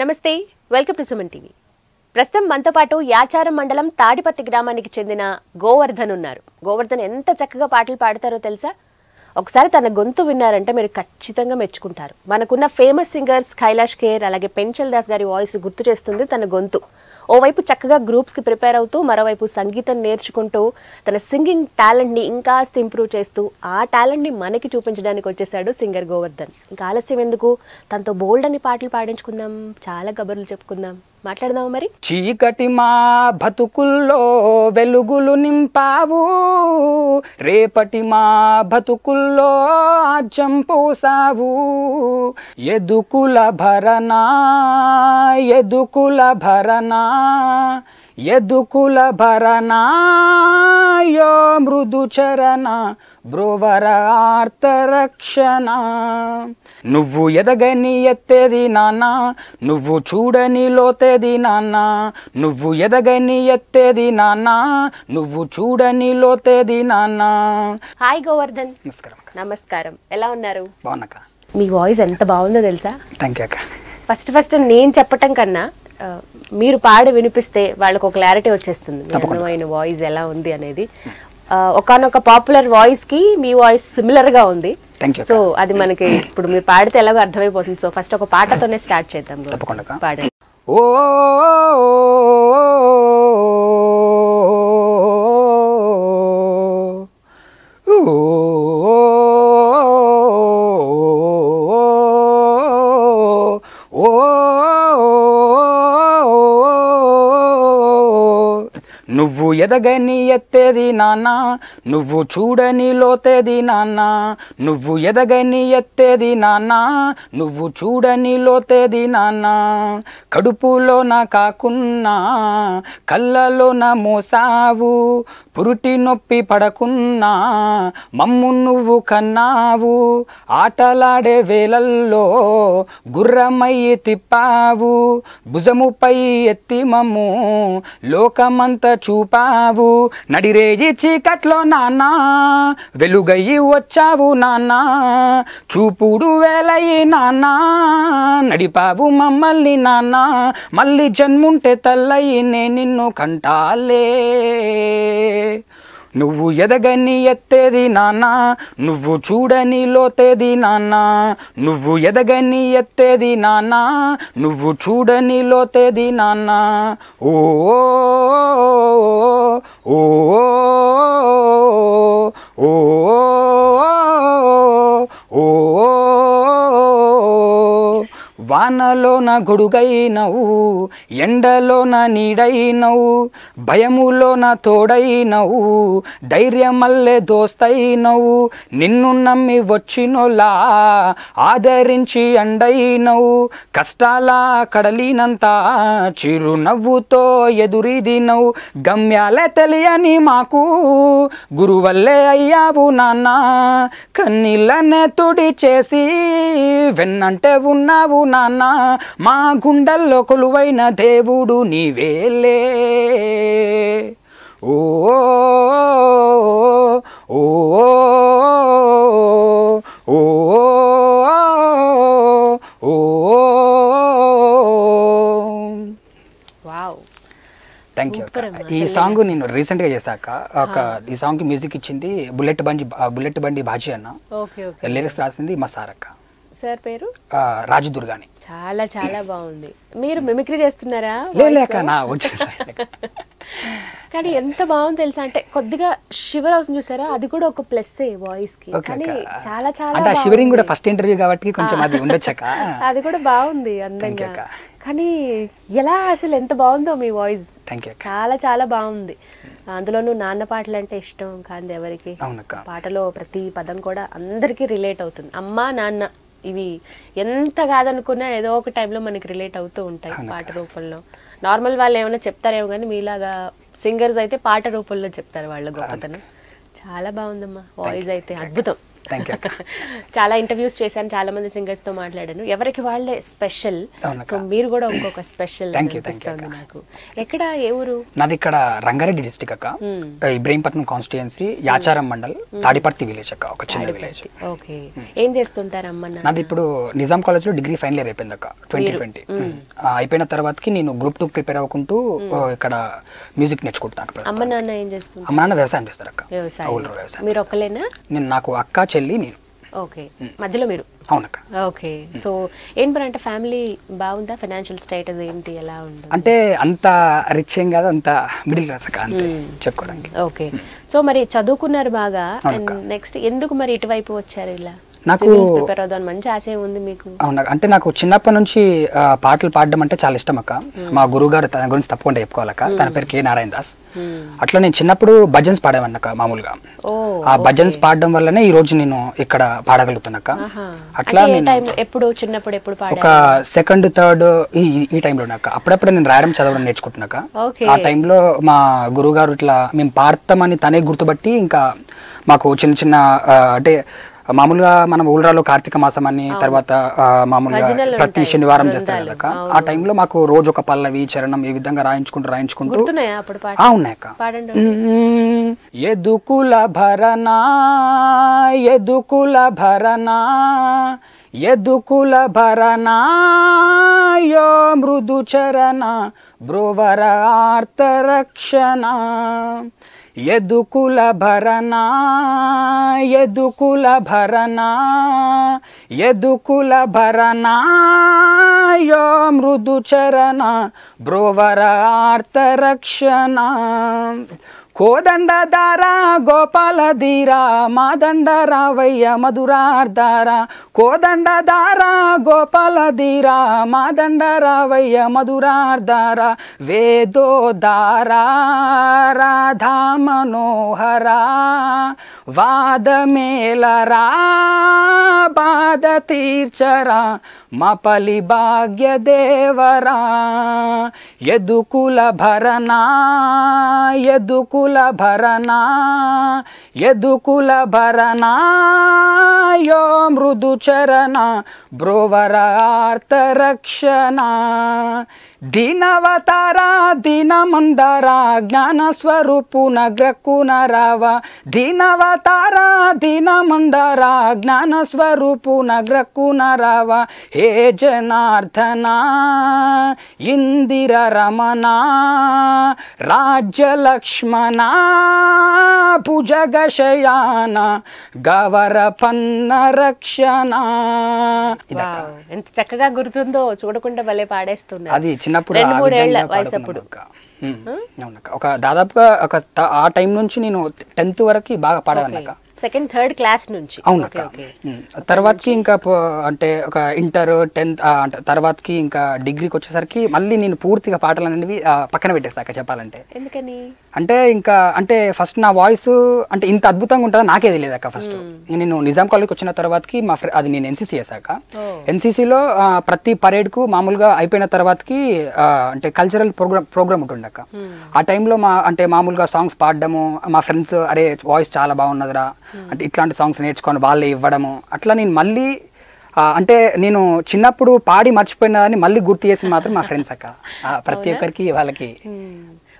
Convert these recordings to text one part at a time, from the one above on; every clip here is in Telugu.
నమస్తే వెల్కమ్ టు సుమన్ టీవీ ప్రస్తుతం మనతో పాటు యాచారం మండలం తాడిపత్తి గ్రామానికి చెందిన గోవర్ధన్ ఉన్నారు గోవర్ధన్ ఎంత చక్కగా పాటలు పాడతారో తెలుసా ఒకసారి తన గొంతు విన్నారంటే మీరు ఖచ్చితంగా మెచ్చుకుంటారు మనకున్న ఫేమస్ సింగర్స్ కైలాష్ కేర్ అలాగే పెంచల్ దాస్ గారి వాయిస్ గుర్తు చేస్తుంది తన గొంతు ఓవైపు చక్కగా గ్రూప్స్కి ప్రిపేర్ అవుతూ మరోవైపు సంగీతం నేర్చుకుంటూ తన సింగింగ్ టాలెంట్ని ఇంకా ఇంప్రూవ్ చేస్తూ ఆ ని మనకి చూపించడానికి వచ్చేసాడు సింగర్ గోవర్ధన్ ఇంకా ఆలస్యం ఎందుకు తనతో బోల్డ్ అని పాటలు పాడించుకుందాం చాలా కబర్లు చెప్పుకుందాం మాట్లాడదాము మరి చీకటి మా బతుకుల్లో వెలుగులు నింపావు రేపటి మా బతుకుల్లో ఆజ్యం పోసావు ఎదుకుల భరణ ఎదుకుల భరణ యదుకుల భరణాయో మృదుచరణ రక్షణ నువ్వు ఎదగని ఎత్తేది నాన్న నువ్వు చూడని లోతేది నాన్న నువ్వు ఎదగని ఎత్తేది నాన్న నువ్వు చూడని లోతేది నాన్న హాయ్ గోవర్ధన్ నమస్కారం నమస్కారం ఎలా ఉన్నారు బాగున్నాక మీ వాయిస్ ఎంత బాగుందో తెలుసా థ్యాంక్ యూ అక్క ఫస్ట్ ఫస్ట్ నేను చెప్పటం కన్నా మీరు పాడి వినిపిస్తే వాళ్ళకు ఒక క్లారిటీ వచ్చేస్తుంది అందమైన వాయిస్ ఎలా ఉంది అనేది ఒకనొక పాపులర్ వాయిస్ కి మీ వాయిస్ సిమిలర్ గా ఉంది సో అది మనకి ఇప్పుడు మీరు పాడితే ఎలాగో అర్థమైపోతుంది సో ఫస్ట్ ఒక పాటతోనే స్టార్ట్ చేద్దాం పాడండి ఓ ఓ ఓ నువ్వు ఎదగని ఎత్తేది నాన్న నువ్వు చూడని లోతేది నాన్న నువ్వు ఎదగని ఎత్తేది నాన్న నువ్వు చూడని లోతేది నాన్న కడుపులోన కాకున్నా కళ్ళలోన మోసావు పురుటి నొప్పి పడకున్నా మమ్ము నువ్వు కన్నావు ఆటలాడే వేలల్లో గుర్రమయ్యి తిప్పావు భుజముపై ఎత్తి మమ్ము లోకమంతా చూపావు నడిరేయి చీకట్లో నాన్న వెలుగయ్యి వచ్చావు నాన్న చూపుడు వేలయ్యి నాన్న నడిపావు మమ్మల్ని నాన్న మళ్ళీ జన్ముంటే తల్లయ్యి నేను నిన్ను కంటాలే నువ్వు ఎదగని ఎత్తేది నాన్న నువ్వు చూడని లోతేది నాన్న నువ్వు ఎదగని ఎత్తేది నాన్న నువ్వు చూడని లోతేది నాన్న ఓ ఓ ఓ వానలో నా గొడుగైనవు ఎండలో నా నీడైనవు భయములో నా తోడైనవు ధైర్యమల్లే దోస్తైనవు నిన్ను నమ్మి వచ్చినోలా ఆదరించి అండైనవు కష్టాల కడలినంత చిరునవ్వుతో ఎదురిదినవు గమ్యాలే తెలియని మాకు గురువల్లే అయ్యావు నాన్న కన్నీళ్ళనే తుడి చేసి వెన్నంటే ఉన్నావు నా నాన్న మా గుండల్లో కొలువైన దేవుడు నీవేలే ఓ ఓ ఓ థ్యాంక్ యూ ఈ సాంగ్ నేను రీసెంట్ గా చేశాక ఒక ఈ సాంగ్ కి మ్యూజిక్ ఇచ్చింది బుల్లెట్ బండి బుల్లెట్ బండి బాజీ అన్న లిరిక్స్ రాసింది మా సారక్క సార్ పేరు దుర్గాని చాలా చాలా బాగుంది మీరు మిమిక్రీ చేస్తున్నారా కానీ ఎంత బాగుంది తెలుసా అంటే కొద్దిగా షివర్ అవుతుంది చూసారా అది కూడా ఒక ప్లస్ వాయిస్ కి కానీ చాలా చాలా షివరింగ్ కూడా ఫస్ట్ ఇంటర్వ్యూ కాబట్టి కొంచెం అది ఉండొచ్చక అది కూడా బాగుంది అందంగా కానీ ఎలా అసలు ఎంత బాగుందో మీ వాయిస్ చాలా చాలా బాగుంది అందులోనూ నాన్న పాటలు అంటే ఇష్టం కాదు ఎవరికి పాటలో ప్రతి పదం కూడా అందరికీ రిలేట్ అవుతుంది అమ్మ నాన్న ఇవి ఎంత కాదనుకున్నా ఏదో ఒక టైంలో మనకి రిలేట్ అవుతూ ఉంటాయి పాట రూపంలో నార్మల్ వాళ్ళు ఏమైనా చెప్తారేమో కానీ మీలాగా సింగర్స్ అయితే పాట రూపంలో చెప్తారు వాళ్ళ గొప్పతనం చాలా బాగుందమ్మా వాయిస్ అయితే అద్భుతం చాలా ఇంటర్వ్యూస్ చేశాను చాలా మంది సింగర్స్ తో మాట్లాడాను ఎవరికి వాళ్ళే స్పెషల్ సో మీరు కూడా ఇంకొక స్పెషల్ థ్యాంక్ యూ నాకు ఎక్కడ ఏ ఊరు నాది ఇక్కడ రంగారెడ్డి డిస్టిక్ అక్క hmm. Ibrahimpatnam constituency Yacharam hmm. Mandal hmm. Tadiparthi village అక్క ఒక చిన్న విలేజ్ ఓకే ఏం చేస్తుంటారమ్మ నాది ఇప్పుడు నిజాం కాలేజ్ లో డిగ్రీ ఫైనల్ ఇయర్ అయిపోయింది అక్క ట్వంటీ ట్వంటీ అయిపోయిన తర్వాతకి నేను గ్రూప్ టూ ప్రిపేర్ అవ్వకుంటూ ఇక్కడ మ్యూజిక్ నేర్చుకుంటున్నాను అమ్మ నాన్న ఏం చేస్తారు అమ్మ నాన్న వ్యవసాయం చేస్తారు అక్క వ్యవసాయం మీరు ఒక్కలేనా నేను నాకు అక్క చెల్లి నేను ఓకే మధ్యలో మీరు అవునక్క ఓకే సో ఏంటి పని అంటే ఫ్యామిలీ బాగుందా ఫైనాన్షియల్ స్టేటస్ ఏంటి ఎలా ఉంది అంటే అంత రిచ్ ఏం కాదు అంత మిడిల్ క్లాస్ అంతే చెప్పుకోవడానికి ఓకే సో మరి చదువుకున్నారు బాగా నెక్స్ట్ ఎందుకు మరి ఇటువైపు వచ్చారు ఇలా నాకు మంచి ఆశయం ఉంది మీకు అవునా అంటే నాకు చిన్నప్పటి నుంచి పాటలు పాడడం అంటే చాలా ఇష్టం అక్క hmm. మా గురువు గారు తన గురించి తప్పకుండా చెప్పుకోవాలక్క తన hmm. పేరు కే నారాయణ దాస్ hmm. అట్లా నేను చిన్నప్పుడు భజన్స్ పాడేవాడినక్క మామూలుగా ఆ భజన్స్ పాడడం వల్లనే ఈ రోజు నేను ఇక్కడ పాడగలుగుతున్నాక అట్లా ఎప్పుడు చిన్నప్పుడు ఎప్పుడు ఒక సెకండ్ థర్డ్ ఈ ఈ టైంలో నాక అప్పుడప్పుడు నేను రాయడం చదవడం నేర్చుకుంటున్నాక ఆ టైంలో మా గురువు గారు ఇట్లా మేము పాడతామని తనే గుర్తుపట్టి ఇంకా మాకు చిన్న చిన్న అంటే మామూలుగా మనం ఊళ్ళలో కార్తీక మాసం అని తర్వాత మామూలుగా ప్రతి శనివారం చేస్తారు కదా ఆ టైంలో మాకు రోజు ఒక పల్లవి చరణం ఏ విధంగా రాయించుకుంటూ రాయించుకుంటూ ఉన్నాయక్క ఎదుకుల భరణా ఎదుకుల భరణా ఎదుకుల భరణా యో మృదు చరణ బ్రోవర రక్షణ ఎదుకుల భరణా ఎదుకుల భరణా ఎదుకుల భరణా యో మృదు చరణ బ్రోవరార్థ రక్షణ కోదండదారా గోపాలధీరా మాదండ రావయ్య మధురార్ధారా కోదండదారా గోపాలధీరా మాదండ రావయ్య మధురార్ధారా వేదోదారా రాధా మనోహరా వాదమేలరా బాధ తీర్చరా మపలి భాగ్య దేవరా యదుకుల భరణా యదుకుల ఎదుకుల భరణా ఎదుకుల భరణా యో మృదు చరణ బ్రోవరార్త రక్షణ దీనవతార దీనమందర జ్ఞానస్వరూపు నగ్రక్కున రావ దీనవతార దీనమందర జ్ఞానస్వరూపు నగ్రక్కున రావ హే జనార్దన ఇందిర రమణ రాజ్యలక్ష్మణ భుజగశయాన గవర పన్న రక్షణ ఎంత చక్కగా గుర్తుందో చూడకుండా భలే పాడేస్తుంది అది చిన్నప్పుడు ఒక దాదాపుగా ఒక ఆ టైం నుంచి నేను టెన్త్ వరకు బాగా పాడాను సెకండ్ థర్డ్ క్లాస్ నుంచి అవును తర్వాతకి ఇంకా అంటే ఒక ఇంటర్ టెన్త్ అంటే తర్వాతకి ఇంకా డిగ్రీకి వచ్చేసరికి మళ్ళీ నేను పూర్తిగా పాటలు అనేవి పక్కన పెట్టేసాక చెప్పాలంటే ఎందుకని అంటే ఇంకా అంటే ఫస్ట్ నా వాయిస్ అంటే ఇంత అద్భుతంగా ఉంటుందో నాకే తెలియదు అక్క ఫస్ట్ నేను నిజాం కాలేజ్కి వచ్చిన తర్వాతకి మా ఫ్రెండ్ అది నేను ఎన్సీసీ చేశాక ఎన్సీసీలో ప్రతి పరేడ్కు మామూలుగా అయిపోయిన తర్వాతకి అంటే కల్చరల్ ప్రోగ్రామ్ ప్రోగ్రామ్ ఉంటుండే అక్క ఆ టైంలో మా అంటే మామూలుగా సాంగ్స్ పాడడము మా ఫ్రెండ్స్ అరే వాయిస్ చాలా బాగున్నదిరా అంటే ఇట్లాంటి సాంగ్స్ నేర్చుకొని వాళ్ళే ఇవ్వడము అట్లా నేను మళ్ళీ అంటే నేను చిన్నప్పుడు పాడి మర్చిపోయినదని మళ్ళీ గుర్తు చేసి మాత్రం మా ఫ్రెండ్స్ అక్క ప్రతి ఒక్కరికి వాళ్ళకి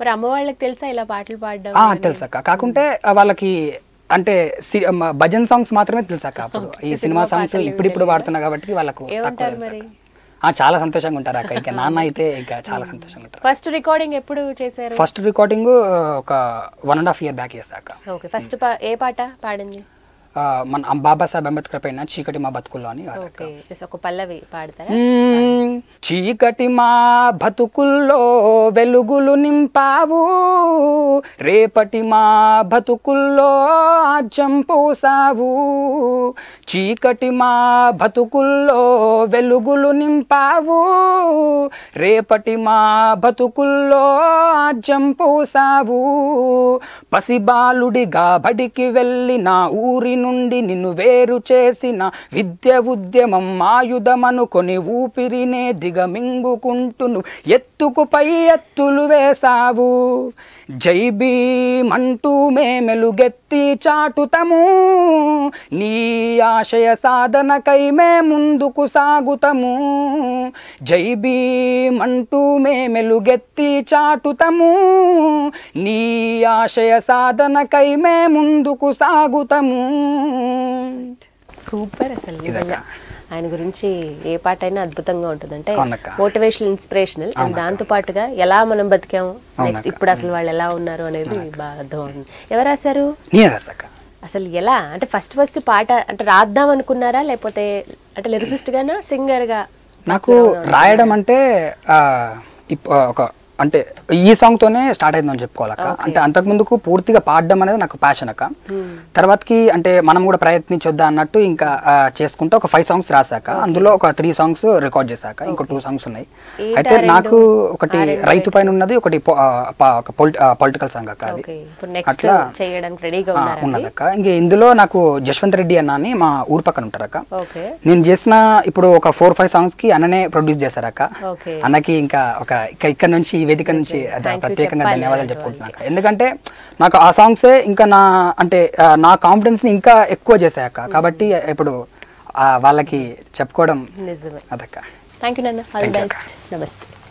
మరి అమ్మ వాళ్ళకి తెలుసా ఇలా పాటలు పాడడం తెలుసు అక్క కాకుంటే వాళ్ళకి అంటే భజన్ సాంగ్స్ మాత్రమే తెలుసా అప్పుడు ఈ సినిమా సాంగ్స్ ఇప్పుడిప్పుడు వాడుతున్నా కాబట్టి వాళ్ళకు తక్కువ చాలా సంతోషంగా ఉంటారు అక్క ఇంకా నాన్న అయితే ఇంకా చాలా సంతోషంగా ఉంటారు ఫస్ట్ రికార్డింగ్ ఎప్పుడు చేశారు ఫస్ట్ రికార్డింగ్ ఒక one and half year back చేశాక ఓకే ఫస్ట్ ఏ పాట పాడింది మన సాహెబ్ అంబేద్కర్ పైన చీకటి మా బతుకుల్లో అని ఒక పల్లవి పాడతారా చీకటి మా బతుకుల్లో వెలుగులు నింపావు రేపటి మా బతుకుల్లో ఆజ్యం పోసావు చీకటి మా బతుకుల్లో వెలుగులు నింపావు రేపటి మా బతుకుల్లో ఆజ్యం పోసావు పసిబాలుడిగా బడికి వెళ్ళిన నా ఊరిని నుండి నిన్ను వేరు చేసిన విద్య ఉద్యమం మాయుధమనుకొని ఊపిరినే దిగమింగుకుంటును ఎత్తుకు పై ఎత్తులు వేశావు జై భీమంటూ మేమెలుగెత్తి చాటుతము నీ ఆశయ సాధనకై మే ముందుకు సాగుతము జై భీమంటూ మేమెలుగెత్తి చాటుతము నీ ఆశయ సాధనకై మే ముందుకు సాగుతము సూపర్ అసలు ఆయన గురించి ఏ పాట అయినా అద్భుతంగా ఉంటుంది అంటే మోటివేషనల్ ఇన్స్పిరేషనల్ అండ్ దాంతో పాటుగా ఎలా మనం బతికాము నెక్స్ట్ ఇప్పుడు అసలు వాళ్ళు ఎలా ఉన్నారు అనేది బాగా అర్థం ఎవరు రాశారు అసలు ఎలా అంటే ఫస్ట్ ఫస్ట్ పాట అంటే రాద్దాం అనుకున్నారా లేకపోతే అంటే లిరిసిస్ట్ గానా సింగర్ గా నాకు రాయడం అంటే ఒక అంటే ఈ తోనే స్టార్ట్ అయిందని చెప్పుకోవాలక్క అంటే అంతకు ముందుకు పూర్తిగా పాడడం అనేది నాకు ప్యాషన్ అక్క hmm. తర్వాతకి అంటే మనం కూడా ప్రయత్నించొద్దా అన్నట్టు ఇంకా చేసుకుంటే ఒక ఫైవ్ సాంగ్స్ రాశాక అందులో ఒక త్రీ సాంగ్స్ రికార్డ్ చేశాక ఇంకో టూ సాంగ్స్ ఉన్నాయి అయితే నాకు ఒకటి రైతు పైన ఉన్నది ఒకటి పొలిటికల్ సాంగ్ అక్క అది అట్లా ఉన్నదక్క ఇంక ఇందులో నాకు జశ్వంత్ రెడ్డి అన్న అని మా ఊరు పక్కన ఉంటారక్క నేను చేసిన ఇప్పుడు ఒక ఫోర్ ఫైవ్ సాంగ్స్ కి అన్ననే ప్రొడ్యూస్ చేశారక్క అన్నకి ఇంకా ఒక ఇక్కడ నుంచి వేదిక నుంచి ప్రత్యేకంగా ధన్యవాదాలు చెప్పుకుంటున్నాక ఎందుకంటే నాకు ఆ సాంగ్సే ఇంకా నా అంటే నా ని ఇంకా ఎక్కువ చేశాయక్క hmm. కాబట్టి ఇప్పుడు వాళ్ళకి చెప్పుకోవడం అదక్క థ్యాంక్ యూ నమస్తే